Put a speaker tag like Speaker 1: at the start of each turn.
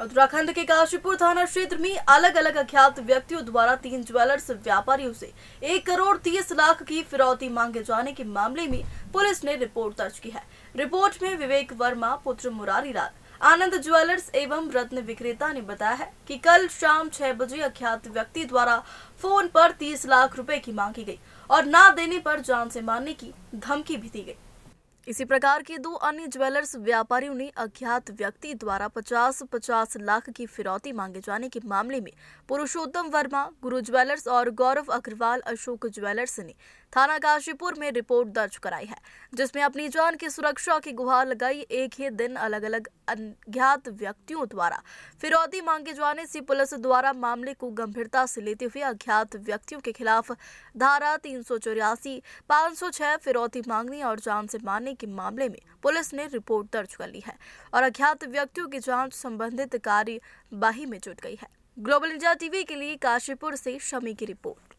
Speaker 1: उत्तराखंड के काशीपुर थाना क्षेत्र में अलग अलग अज्ञात व्यक्तियों द्वारा तीन ज्वेलर्स व्यापारियों से एक करोड़ तीस लाख की फिरौती मांगे जाने के मामले में पुलिस ने रिपोर्ट दर्ज की है रिपोर्ट में विवेक वर्मा पुत्र मुरारी लाल आनंद ज्वेलर्स एवं रत्न विक्रेता ने बताया है कि कल शाम छह बजे अज्ञात व्यक्ति द्वारा फोन पर तीस लाख रूपए की मांगी गयी और न देने पर जान से मारने की धमकी भी दी गयी इसी प्रकार के दो अन्य ज्वेलर्स व्यापारियों ने अज्ञात व्यक्ति द्वारा 50-50 लाख की फिरौती मांगे जाने के मामले में पुरुषोत्तम वर्मा गुरु ज्वेलर्स और गौरव अग्रवाल अशोक ज्वेलर्स ने थाना काशीपुर में रिपोर्ट दर्ज कराई है जिसमें अपनी जान की सुरक्षा की गुहार लगाई एक ही दिन अलग अलग अज्ञात व्यक्तियों द्वारा फिरौती मांगे जाने से पुलिस द्वारा मामले को गंभीरता से लेते हुए अज्ञात व्यक्तियों के खिलाफ धारा तीन सौ चौरासी फिरौती मांगने और जान से मारने करने के मामले में पुलिस ने रिपोर्ट दर्ज कर ली है और अज्ञात व्यक्तियों की जांच संबंधित कार्यवाही में जुट गई है ग्लोबल इंडिया टीवी के लिए काशीपुर से शमी की रिपोर्ट